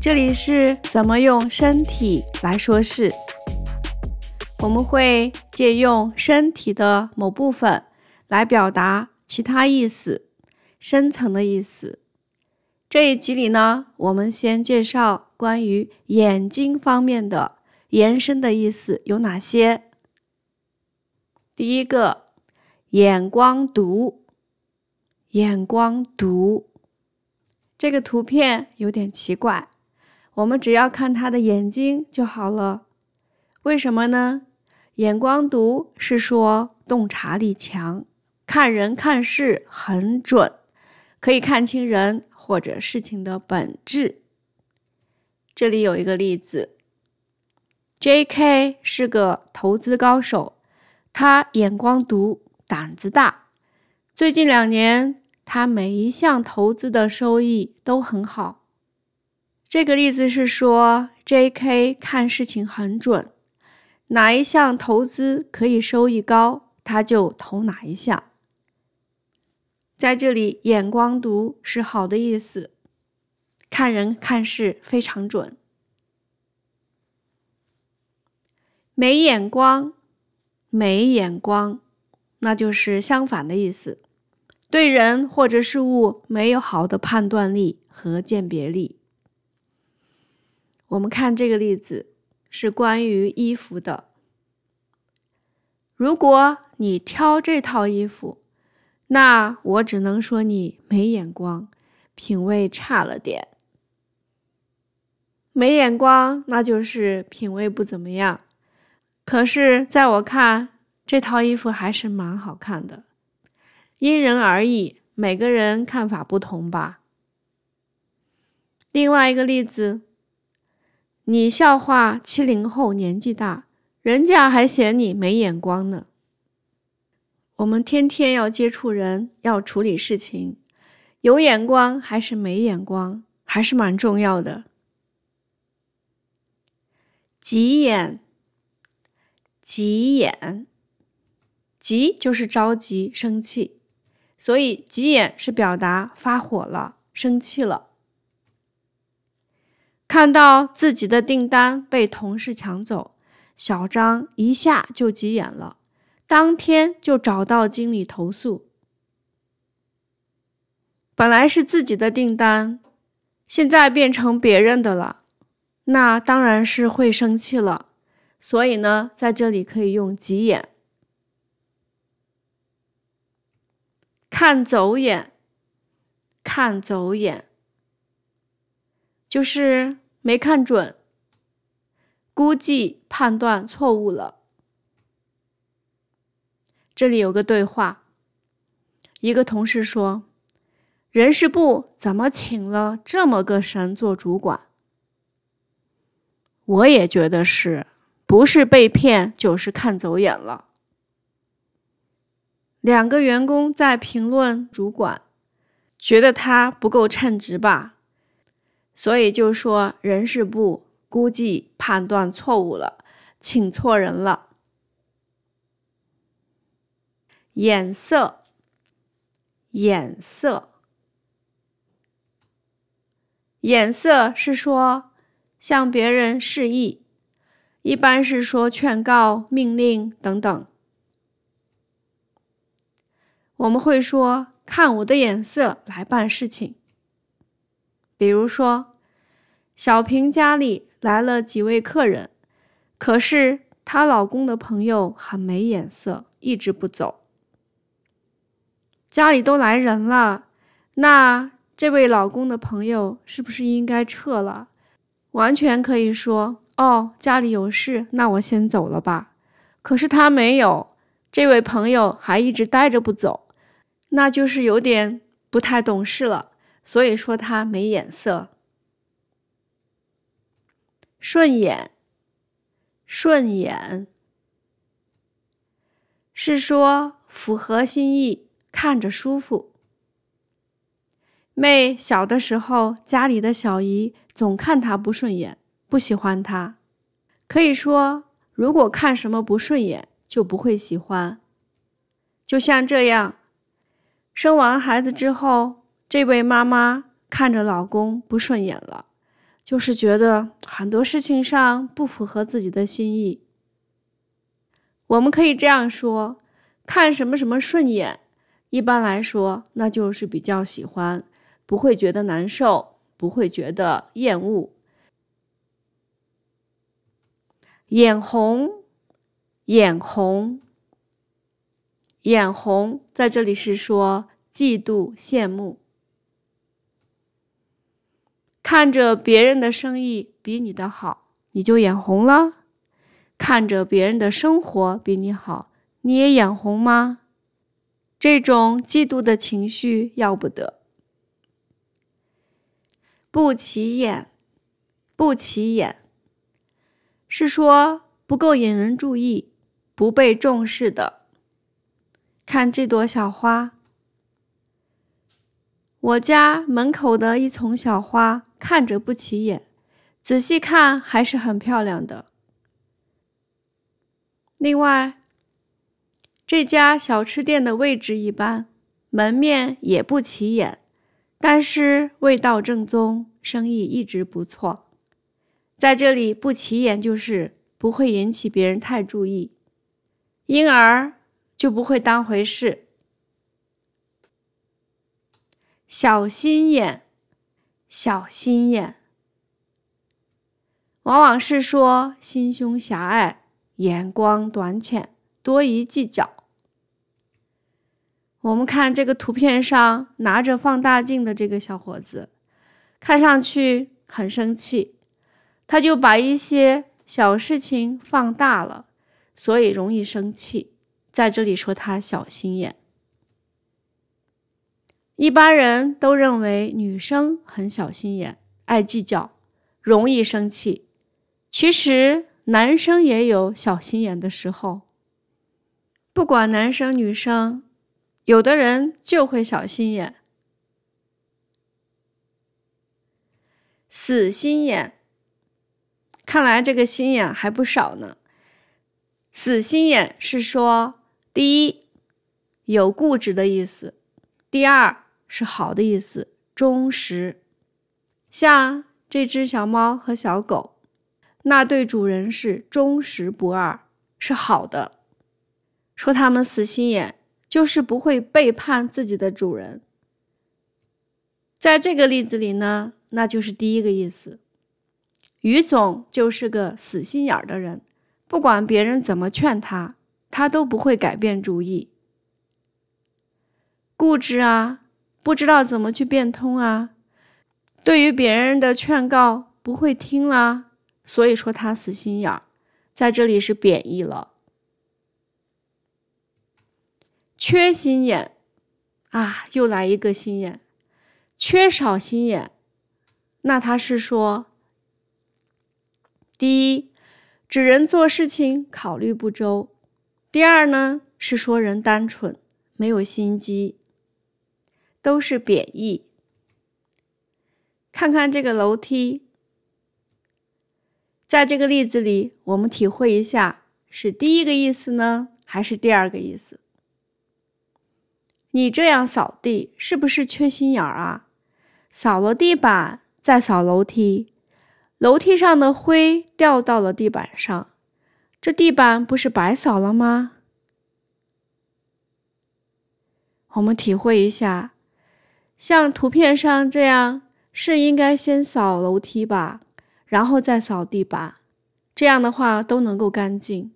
这里是怎么用身体来说事？我们会借用身体的某部分来表达其他意思、深层的意思。这一集里呢，我们先介绍关于眼睛方面的延伸的意思有哪些。第一个，眼光毒，眼光毒。这个图片有点奇怪。我们只要看他的眼睛就好了，为什么呢？眼光毒是说洞察力强，看人看事很准，可以看清人或者事情的本质。这里有一个例子，J.K. 是个投资高手，他眼光毒，胆子大，最近两年他每一项投资的收益都很好。这个例子是说，J.K. 看事情很准，哪一项投资可以收益高，他就投哪一项。在这里，眼光毒是好的意思，看人看事非常准。没眼光，没眼光，那就是相反的意思，对人或者事物没有好的判断力和鉴别力。我们看这个例子是关于衣服的。如果你挑这套衣服，那我只能说你没眼光，品味差了点。没眼光，那就是品味不怎么样。可是，在我看，这套衣服还是蛮好看的。因人而异，每个人看法不同吧。另外一个例子。你笑话七零后年纪大，人家还嫌你没眼光呢。我们天天要接触人，要处理事情，有眼光还是没眼光，还是蛮重要的。急眼，急眼，急就是着急、生气，所以急眼是表达发火了、生气了。看到自己的订单被同事抢走，小张一下就急眼了，当天就找到经理投诉。本来是自己的订单，现在变成别人的了，那当然是会生气了。所以呢，在这里可以用“急眼”，看走眼，看走眼，就是。没看准，估计判断错误了。这里有个对话，一个同事说：“人事部怎么请了这么个神做主管？”我也觉得是不是被骗，就是看走眼了。两个员工在评论主管，觉得他不够称职吧。所以就说人事部估计判断错误了，请错人了。眼色，眼色，眼色是说向别人示意，一般是说劝告、命令等等。我们会说“看我的眼色来办事情”。比如说，小平家里来了几位客人，可是她老公的朋友很没眼色，一直不走。家里都来人了，那这位老公的朋友是不是应该撤了？完全可以说：“哦，家里有事，那我先走了吧。”可是他没有，这位朋友还一直待着不走，那就是有点不太懂事了。所以说他没眼色，顺眼，顺眼是说符合心意，看着舒服。妹小的时候，家里的小姨总看她不顺眼，不喜欢她。可以说，如果看什么不顺眼，就不会喜欢。就像这样，生完孩子之后。这位妈妈看着老公不顺眼了，就是觉得很多事情上不符合自己的心意。我们可以这样说，看什么什么顺眼，一般来说那就是比较喜欢，不会觉得难受，不会觉得厌恶。眼红，眼红，眼红，在这里是说嫉妒、羡慕。看着别人的生意比你的好，你就眼红了；看着别人的生活比你好，你也眼红吗？这种嫉妒的情绪要不得。不起眼，不起眼，是说不够引人注意、不被重视的。看这朵小花，我家门口的一丛小花。看着不起眼，仔细看还是很漂亮的。另外，这家小吃店的位置一般，门面也不起眼，但是味道正宗，生意一直不错。在这里不起眼，就是不会引起别人太注意，因而就不会当回事。小心眼。小心眼，往往是说心胸狭隘、眼光短浅、多疑计较。我们看这个图片上拿着放大镜的这个小伙子，看上去很生气，他就把一些小事情放大了，所以容易生气。在这里说他小心眼。一般人都认为女生很小心眼，爱计较，容易生气。其实男生也有小心眼的时候。不管男生女生，有的人就会小心眼，死心眼。看来这个心眼还不少呢。死心眼是说，第一有固执的意思，第二。是好的意思，忠实。像这只小猫和小狗，那对主人是忠实不二，是好的。说它们死心眼，就是不会背叛自己的主人。在这个例子里呢，那就是第一个意思。于总就是个死心眼儿的人，不管别人怎么劝他，他都不会改变主意，固执啊。不知道怎么去变通啊，对于别人的劝告不会听啦，所以说他死心眼儿，在这里是贬义了，缺心眼啊，又来一个心眼缺少心眼那他是说，第一，指人做事情考虑不周；第二呢，是说人单纯，没有心机。都是贬义。看看这个楼梯，在这个例子里，我们体会一下是第一个意思呢，还是第二个意思？你这样扫地是不是缺心眼儿啊？扫了地板，再扫楼梯，楼梯上的灰掉到了地板上，这地板不是白扫了吗？我们体会一下。像图片上这样，是应该先扫楼梯吧，然后再扫地板，这样的话都能够干净。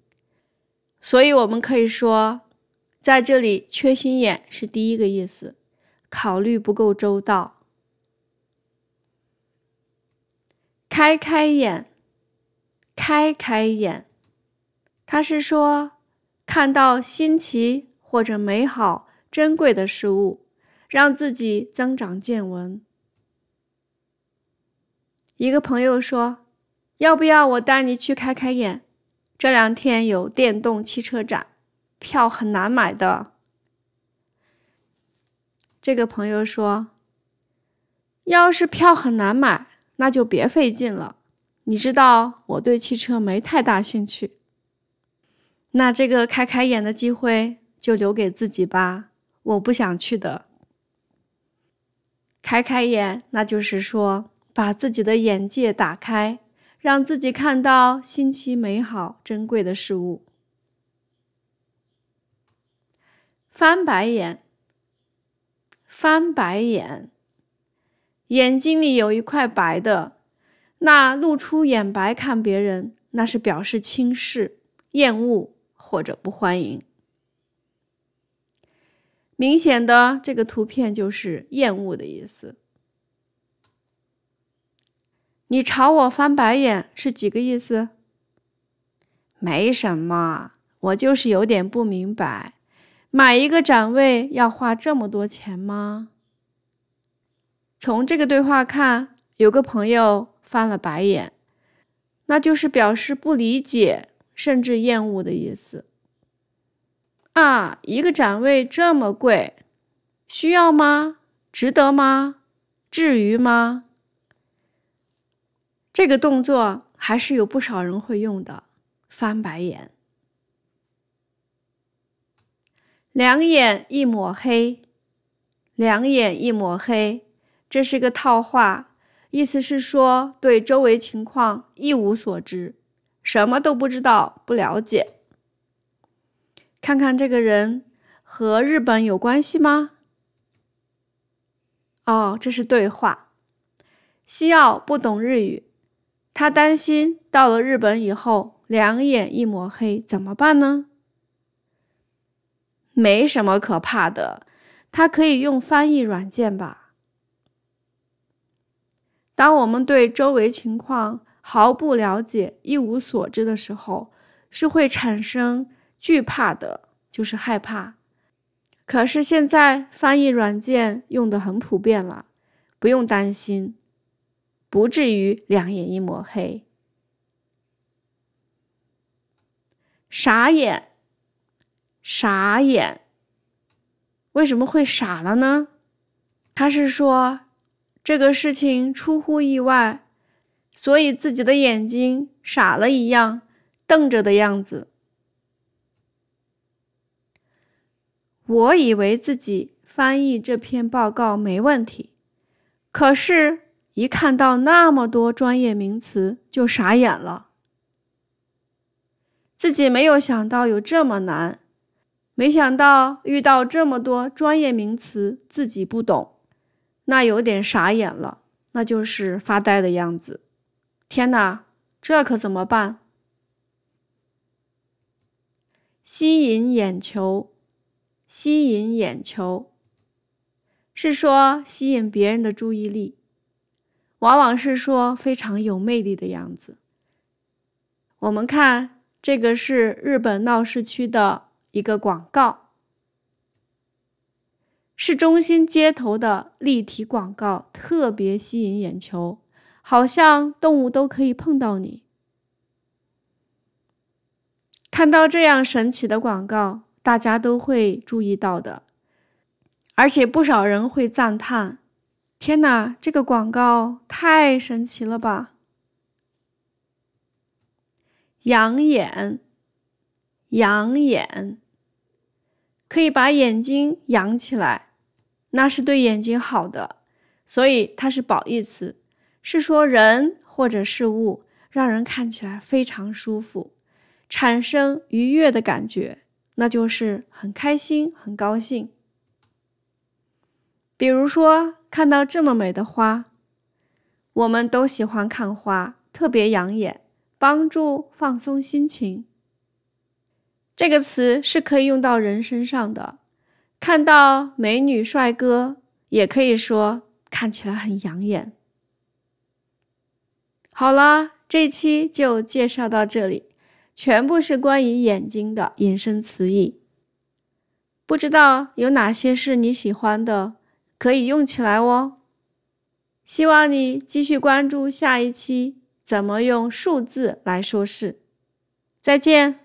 所以我们可以说，在这里缺心眼是第一个意思，考虑不够周到。开开眼，开开眼，他是说看到新奇或者美好、珍贵的事物。让自己增长见闻。一个朋友说：“要不要我带你去开开眼？这两天有电动汽车展，票很难买的。”这个朋友说：“要是票很难买，那就别费劲了。你知道我对汽车没太大兴趣。那这个开开眼的机会就留给自己吧，我不想去的。”开开眼，那就是说把自己的眼界打开，让自己看到新奇、美好、珍贵的事物。翻白眼，翻白眼，眼睛里有一块白的，那露出眼白看别人，那是表示轻视、厌恶或者不欢迎。明显的，这个图片就是厌恶的意思。你朝我翻白眼是几个意思？没什么，我就是有点不明白，买一个展位要花这么多钱吗？从这个对话看，有个朋友翻了白眼，那就是表示不理解，甚至厌恶的意思。啊，一个展位这么贵，需要吗？值得吗？至于吗？这个动作还是有不少人会用的，翻白眼，两眼一抹黑，两眼一抹黑，这是个套话，意思是说对周围情况一无所知，什么都不知道，不了解。看看这个人和日本有关系吗？哦，这是对话。西奥不懂日语，他担心到了日本以后两眼一抹黑，怎么办呢？没什么可怕的，他可以用翻译软件吧。当我们对周围情况毫不了解、一无所知的时候，是会产生。惧怕的就是害怕，可是现在翻译软件用的很普遍了，不用担心，不至于两眼一抹黑。傻眼，傻眼，为什么会傻了呢？他是说这个事情出乎意外，所以自己的眼睛傻了一样，瞪着的样子。我以为自己翻译这篇报告没问题，可是，一看到那么多专业名词就傻眼了。自己没有想到有这么难，没想到遇到这么多专业名词自己不懂，那有点傻眼了，那就是发呆的样子。天哪，这可怎么办？吸引眼球。吸引眼球，是说吸引别人的注意力，往往是说非常有魅力的样子。我们看这个是日本闹市区的一个广告，市中心街头的立体广告，特别吸引眼球，好像动物都可以碰到你。看到这样神奇的广告。大家都会注意到的，而且不少人会赞叹：“天哪，这个广告太神奇了吧！”养眼，养眼，可以把眼睛养起来，那是对眼睛好的，所以它是褒义词，是说人或者事物让人看起来非常舒服，产生愉悦的感觉。那就是很开心、很高兴。比如说，看到这么美的花，我们都喜欢看花，特别养眼，帮助放松心情。这个词是可以用到人身上的，看到美女帅哥，也可以说看起来很养眼。好了，这期就介绍到这里。全部是关于眼睛的引申词义，不知道有哪些是你喜欢的，可以用起来哦。希望你继续关注下一期怎么用数字来说事。再见。